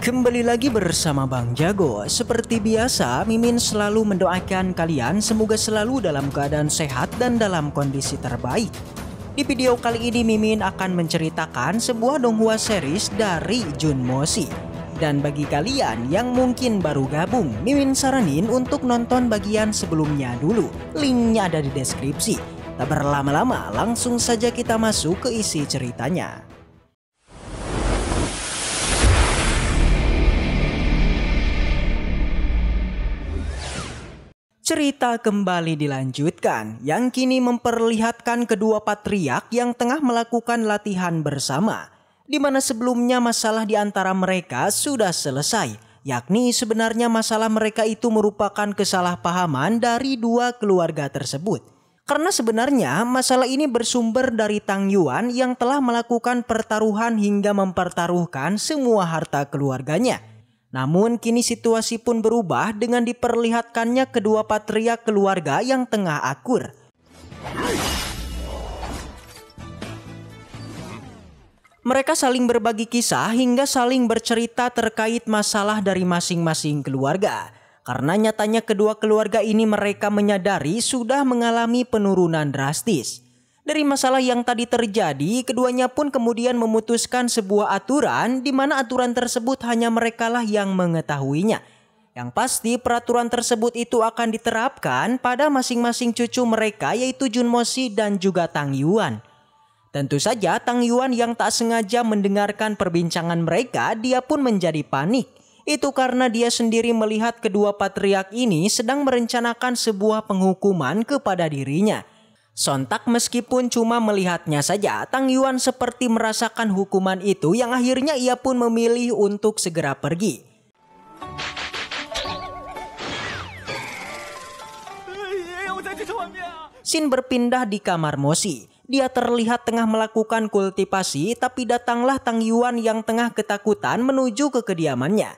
Kembali lagi bersama Bang Jago. Seperti biasa, Mimin selalu mendoakan kalian semoga selalu dalam keadaan sehat dan dalam kondisi terbaik. Di video kali ini Mimin akan menceritakan sebuah donghua series dari Jun Moshi. Dan bagi kalian yang mungkin baru gabung, Mimin saranin untuk nonton bagian sebelumnya dulu. Linknya ada di deskripsi. Tak berlama-lama, langsung saja kita masuk ke isi ceritanya. Cerita kembali dilanjutkan yang kini memperlihatkan kedua patriak yang tengah melakukan latihan bersama di mana sebelumnya masalah di antara mereka sudah selesai yakni sebenarnya masalah mereka itu merupakan kesalahpahaman dari dua keluarga tersebut. Karena sebenarnya masalah ini bersumber dari Tang Yuan yang telah melakukan pertaruhan hingga mempertaruhkan semua harta keluarganya. Namun kini situasi pun berubah dengan diperlihatkannya kedua patria keluarga yang tengah akur. Mereka saling berbagi kisah hingga saling bercerita terkait masalah dari masing-masing keluarga. Karena nyatanya kedua keluarga ini mereka menyadari sudah mengalami penurunan drastis. Dari masalah yang tadi terjadi, keduanya pun kemudian memutuskan sebuah aturan di mana aturan tersebut hanya merekalah yang mengetahuinya. Yang pasti peraturan tersebut itu akan diterapkan pada masing-masing cucu mereka yaitu Junmosi dan juga Tang Yuan. Tentu saja Tang Yuan yang tak sengaja mendengarkan perbincangan mereka dia pun menjadi panik. Itu karena dia sendiri melihat kedua patriark ini sedang merencanakan sebuah penghukuman kepada dirinya. Sontak meskipun cuma melihatnya saja, Tang Yuan seperti merasakan hukuman itu yang akhirnya ia pun memilih untuk segera pergi. Sin berpindah di kamar Mosi. Dia terlihat tengah melakukan kultivasi tapi datanglah Tang Yuan yang tengah ketakutan menuju ke kediamannya.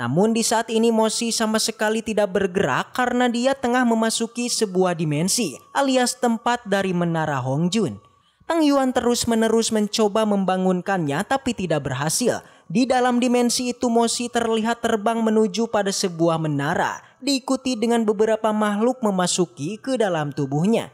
Namun di saat ini Mosi sama sekali tidak bergerak karena dia tengah memasuki sebuah dimensi alias tempat dari Menara Hongjun. Tang Yuan terus-menerus mencoba membangunkannya tapi tidak berhasil. Di dalam dimensi itu Mosi terlihat terbang menuju pada sebuah menara, diikuti dengan beberapa makhluk memasuki ke dalam tubuhnya.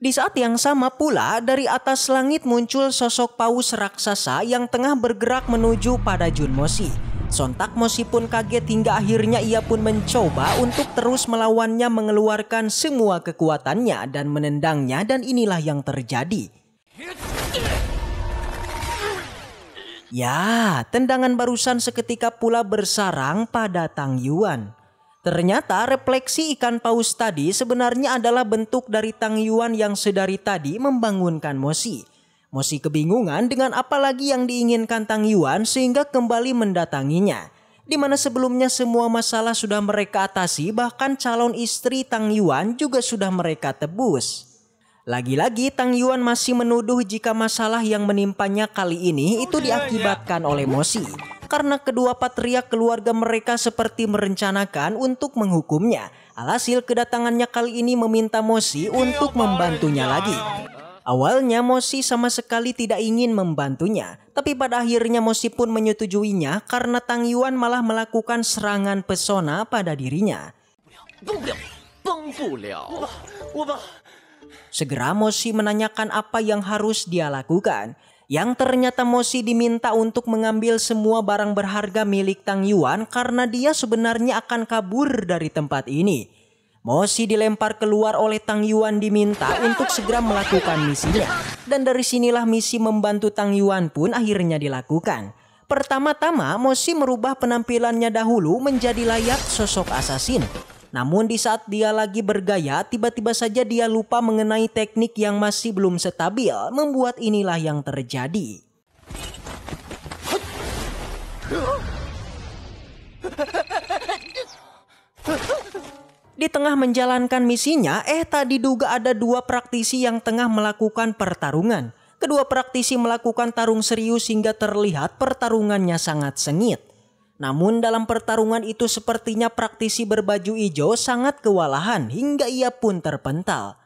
Di saat yang sama pula, dari atas langit muncul sosok paus raksasa yang tengah bergerak menuju pada Jun Moshi. Sontak Moshi pun kaget hingga akhirnya ia pun mencoba untuk terus melawannya mengeluarkan semua kekuatannya dan menendangnya dan inilah yang terjadi. Ya, tendangan barusan seketika pula bersarang pada Tang Yuan. Ternyata refleksi ikan paus tadi sebenarnya adalah bentuk dari Tang Yuan yang sedari tadi membangunkan Moshi. Mosi kebingungan dengan apa lagi yang diinginkan Tang Yuan sehingga kembali mendatanginya. Di mana sebelumnya semua masalah sudah mereka atasi bahkan calon istri Tang Yuan juga sudah mereka tebus. Lagi-lagi Tang Yuan masih menuduh jika masalah yang menimpanya kali ini itu diakibatkan oleh Mosi Karena kedua patria keluarga mereka seperti merencanakan untuk menghukumnya. Alhasil kedatangannya kali ini meminta Mosi untuk membantunya lagi. Awalnya Mosi sama sekali tidak ingin membantunya, tapi pada akhirnya Mosi pun menyetujuinya karena Tang Yuan malah melakukan serangan pesona pada dirinya. Segera Mosi menanyakan apa yang harus dia lakukan. Yang ternyata Mosi diminta untuk mengambil semua barang berharga milik Tang Yuan karena dia sebenarnya akan kabur dari tempat ini. Moshi dilempar keluar oleh Tang Yuan diminta untuk segera melakukan misinya. Dan dari sinilah misi membantu Tang Yuan pun akhirnya dilakukan. Pertama-tama Moshi merubah penampilannya dahulu menjadi layak sosok asasin. Namun di saat dia lagi bergaya tiba-tiba saja dia lupa mengenai teknik yang masih belum stabil membuat inilah yang terjadi. Huh? Di tengah menjalankan misinya, eh tak diduga ada dua praktisi yang tengah melakukan pertarungan. Kedua praktisi melakukan tarung serius hingga terlihat pertarungannya sangat sengit. Namun dalam pertarungan itu sepertinya praktisi berbaju hijau sangat kewalahan hingga ia pun terpental.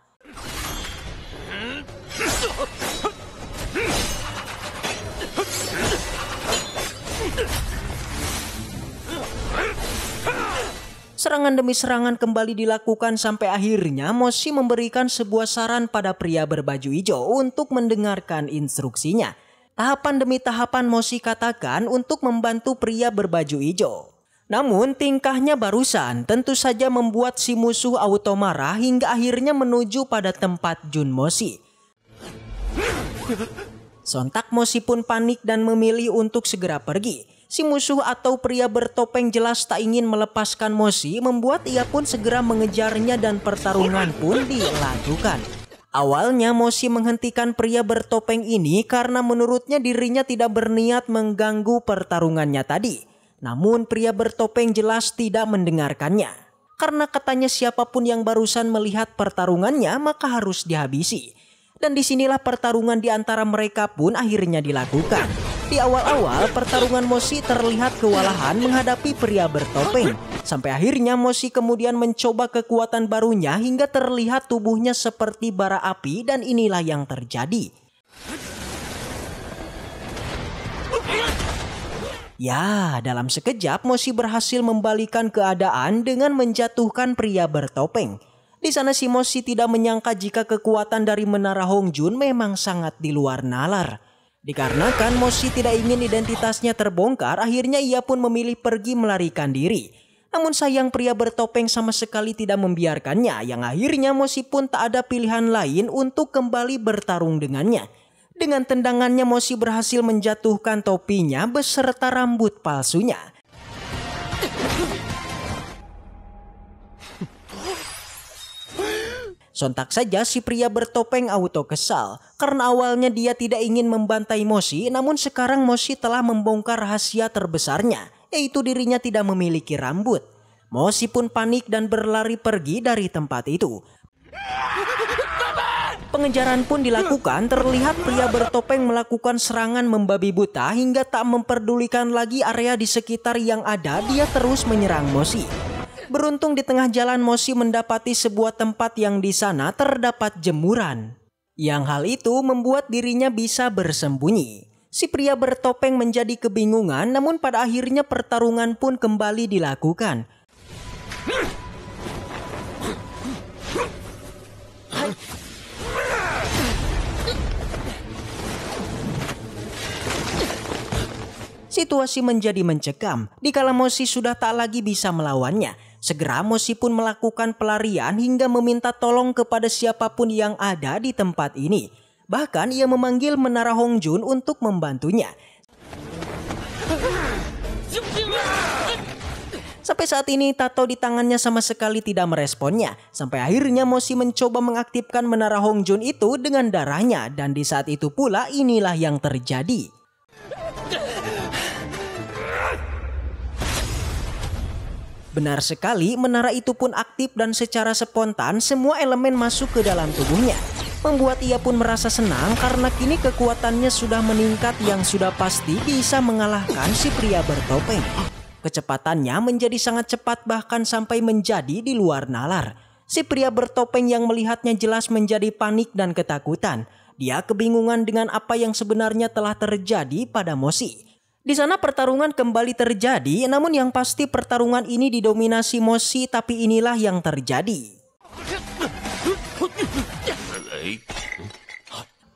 Serangan demi serangan kembali dilakukan sampai akhirnya Moshi memberikan sebuah saran pada pria berbaju hijau untuk mendengarkan instruksinya. Tahapan demi tahapan Moshi katakan untuk membantu pria berbaju hijau. Namun tingkahnya barusan tentu saja membuat si musuh auto marah hingga akhirnya menuju pada tempat Jun Moshi. Sontak Moshi pun panik dan memilih untuk segera pergi. Si musuh atau pria bertopeng jelas tak ingin melepaskan Mosi, membuat ia pun segera mengejarnya dan pertarungan pun dilakukan. Awalnya Mosi menghentikan pria bertopeng ini karena menurutnya dirinya tidak berniat mengganggu pertarungannya tadi. Namun pria bertopeng jelas tidak mendengarkannya. Karena katanya siapapun yang barusan melihat pertarungannya maka harus dihabisi. Dan disinilah pertarungan di antara mereka pun akhirnya dilakukan. Di awal-awal, pertarungan Mosi terlihat kewalahan menghadapi pria bertopeng. Sampai akhirnya Mosi kemudian mencoba kekuatan barunya hingga terlihat tubuhnya seperti bara api dan inilah yang terjadi. Ya, dalam sekejap Mosi berhasil membalikan keadaan dengan menjatuhkan pria bertopeng. Di sana si Mosi tidak menyangka jika kekuatan dari Menara Hongjun memang sangat di luar nalar. Dikarenakan Moshi tidak ingin identitasnya terbongkar, akhirnya ia pun memilih pergi melarikan diri. Namun sayang pria bertopeng sama sekali tidak membiarkannya yang akhirnya Moshi pun tak ada pilihan lain untuk kembali bertarung dengannya. Dengan tendangannya Moshi berhasil menjatuhkan topinya beserta rambut palsunya. Sontak saja si pria bertopeng auto kesal karena awalnya dia tidak ingin membantai Moshi namun sekarang Moshi telah membongkar rahasia terbesarnya yaitu dirinya tidak memiliki rambut. Moshi pun panik dan berlari pergi dari tempat itu. Pengejaran pun dilakukan terlihat pria bertopeng melakukan serangan membabi buta hingga tak memperdulikan lagi area di sekitar yang ada dia terus menyerang Moshi. Beruntung di tengah jalan Moshi mendapati sebuah tempat yang di sana terdapat jemuran. Yang hal itu membuat dirinya bisa bersembunyi. Si pria bertopeng menjadi kebingungan namun pada akhirnya pertarungan pun kembali dilakukan. Situasi menjadi mencekam dikala Moshi sudah tak lagi bisa melawannya Segera Mosi pun melakukan pelarian hingga meminta tolong kepada siapapun yang ada di tempat ini. Bahkan ia memanggil Menara Hongjun untuk membantunya. Sampai saat ini tato di tangannya sama sekali tidak meresponnya. Sampai akhirnya Mosi mencoba mengaktifkan menara Hongjun itu dengan darahnya dan di saat itu pula inilah yang terjadi. Benar sekali, menara itu pun aktif dan secara spontan semua elemen masuk ke dalam tubuhnya. Membuat ia pun merasa senang karena kini kekuatannya sudah meningkat yang sudah pasti bisa mengalahkan si pria bertopeng. Kecepatannya menjadi sangat cepat bahkan sampai menjadi di luar nalar. Si pria bertopeng yang melihatnya jelas menjadi panik dan ketakutan. Dia kebingungan dengan apa yang sebenarnya telah terjadi pada Mosi. Di sana pertarungan kembali terjadi, namun yang pasti pertarungan ini didominasi Moshi tapi inilah yang terjadi.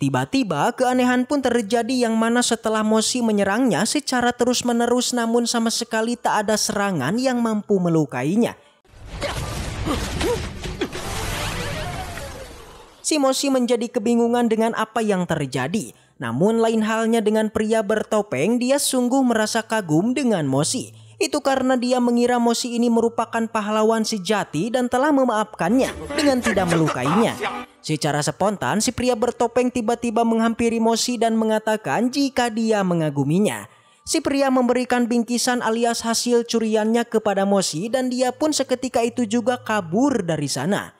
Tiba-tiba keanehan pun terjadi yang mana setelah Moshi menyerangnya secara terus-menerus namun sama sekali tak ada serangan yang mampu melukainya. Si Moshi menjadi kebingungan dengan apa yang terjadi. Namun lain halnya dengan pria bertopeng, dia sungguh merasa kagum dengan Mosi. Itu karena dia mengira Mosi ini merupakan pahlawan sejati dan telah memaafkannya dengan tidak melukainya. Secara spontan, si pria bertopeng tiba-tiba menghampiri Mosi dan mengatakan jika dia mengaguminya. Si pria memberikan bingkisan alias hasil curiannya kepada Mosi dan dia pun seketika itu juga kabur dari sana.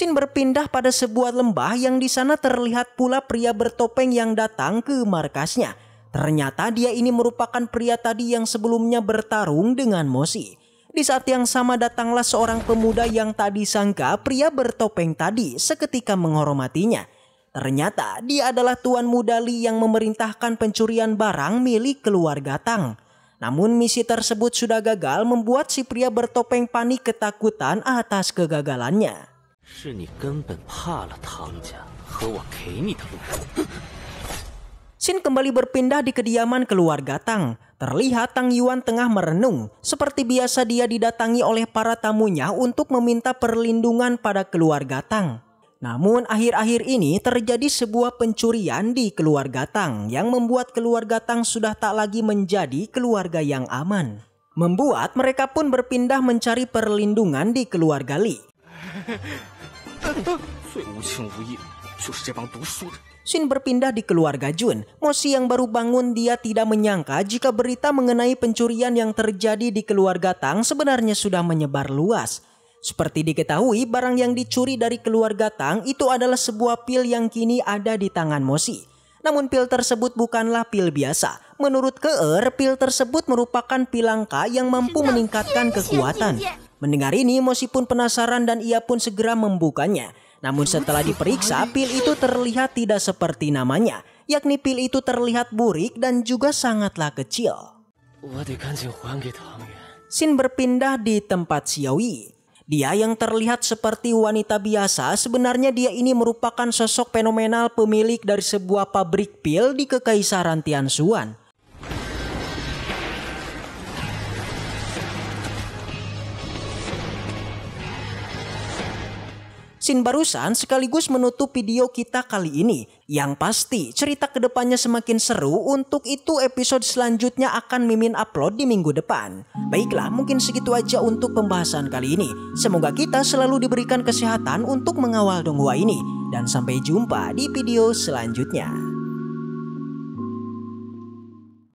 Sin berpindah pada sebuah lembah yang di sana terlihat pula pria bertopeng yang datang ke markasnya. Ternyata dia ini merupakan pria tadi yang sebelumnya bertarung dengan Mosi. Di saat yang sama datanglah seorang pemuda yang tadi sangka pria bertopeng tadi seketika menghormatinya. Ternyata dia adalah Tuan Mudali yang memerintahkan pencurian barang milik keluarga Tang. Namun misi tersebut sudah gagal membuat si pria bertopeng panik ketakutan atas kegagalannya. 是你根本怕了唐家和我给你的路。Shin kembali berpindah di kediaman keluarga Tang. Terlihat Tang Yuan tengah merenung. Seperti biasa dia didatangi oleh para tamunya untuk meminta perlindungan pada keluarga Tang. Namun akhir-akhir ini terjadi sebuah pencurian di keluarga Tang yang membuat keluarga Tang sudah tak lagi menjadi keluarga yang aman. Membuat mereka pun berpindah mencari perlindungan di keluarga Li. 最无情无义就是这帮读书人。Shin berpindah di keluarga Jun. Mosi yang baru bangun dia tidak menyangka jika berita mengenai pencurian yang terjadi di keluarga Tang sebenarnya sudah menyebar luas. Seperti diketahui, barang yang dicuri dari keluarga Tang itu adalah sebuah pil yang kini ada di tangan Mosi. Namun pil tersebut bukanlah pil biasa. Menurut Keer, pil tersebut merupakan pil langka yang mampu meningkatkan kekuatan. Mendengar ini, Mosi pun penasaran dan ia pun segera membukanya. Namun setelah diperiksa, pil itu terlihat tidak seperti namanya, yakni pil itu terlihat burik dan juga sangatlah kecil. Sin berpindah di tempat Xiaoyi. Dia yang terlihat seperti wanita biasa, sebenarnya dia ini merupakan sosok fenomenal pemilik dari sebuah pabrik pil di Kekaisaran Tianxuan. Sin barusan sekaligus menutup video kita kali ini. Yang pasti cerita kedepannya semakin seru untuk itu episode selanjutnya akan Mimin upload di minggu depan. Baiklah mungkin segitu aja untuk pembahasan kali ini. Semoga kita selalu diberikan kesehatan untuk mengawal Donghua ini. Dan sampai jumpa di video selanjutnya.